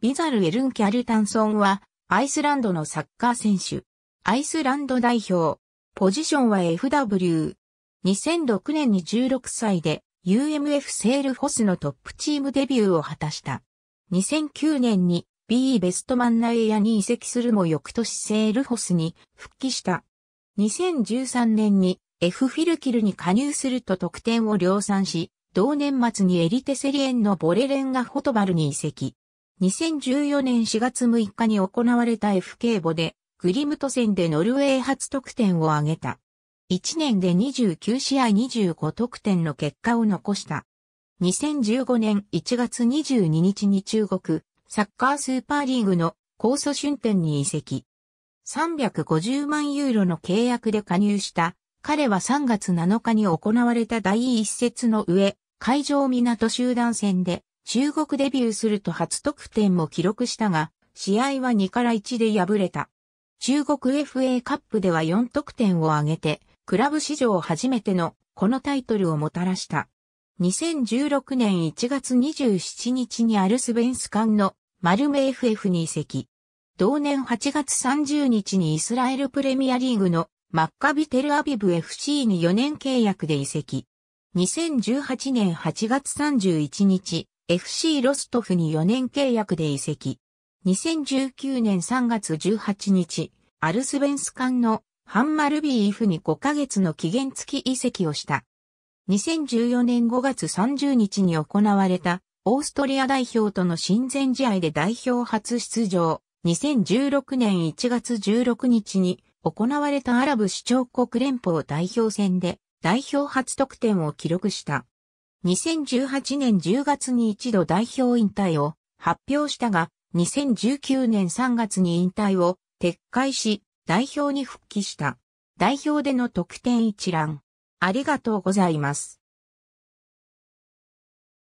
ビザル・エルン・キャルタンソンは、アイスランドのサッカー選手。アイスランド代表。ポジションは FW。2006年に16歳で、UMF セールフォスのトップチームデビューを果たした。2009年に B ベストマンナエアに移籍するも翌年セールフォスに復帰した。2013年に F フィルキルに加入すると得点を量産し、同年末にエリテセリエンのボレレンがォトバルに移籍。2014年4月6日に行われた F 警母で、グリムト戦でノルウェー初得点を挙げた。1年で29試合25得点の結果を残した。2015年1月22日に中国、サッカースーパーリーグの高祖春天に移籍。350万ユーロの契約で加入した、彼は3月7日に行われた第一節の上、海上港集団戦で中国デビューすると初得点も記録したが、試合は2から1で敗れた。中国 FA カップでは4得点を挙げて、クラブ史上初めてのこのタイトルをもたらした。2016年1月27日にアルスベンス艦のマルメ FF に移籍。同年8月30日にイスラエルプレミアリーグのマッカビテルアビブ FC に4年契約で移籍。2018年8月31日、FC ロストフに4年契約で移籍。2019年3月18日、アルスベンス艦のハンマルビーイフに5ヶ月の期限付き移籍をした。2014年5月30日に行われたオーストリア代表との親善試合で代表初出場。2016年1月16日に行われたアラブ首長国連邦代表戦で代表初得点を記録した。2018年10月に一度代表引退を発表したが、2019年3月に引退を撤回し、代表に復帰した。代表での得点一覧。ありがとうございます。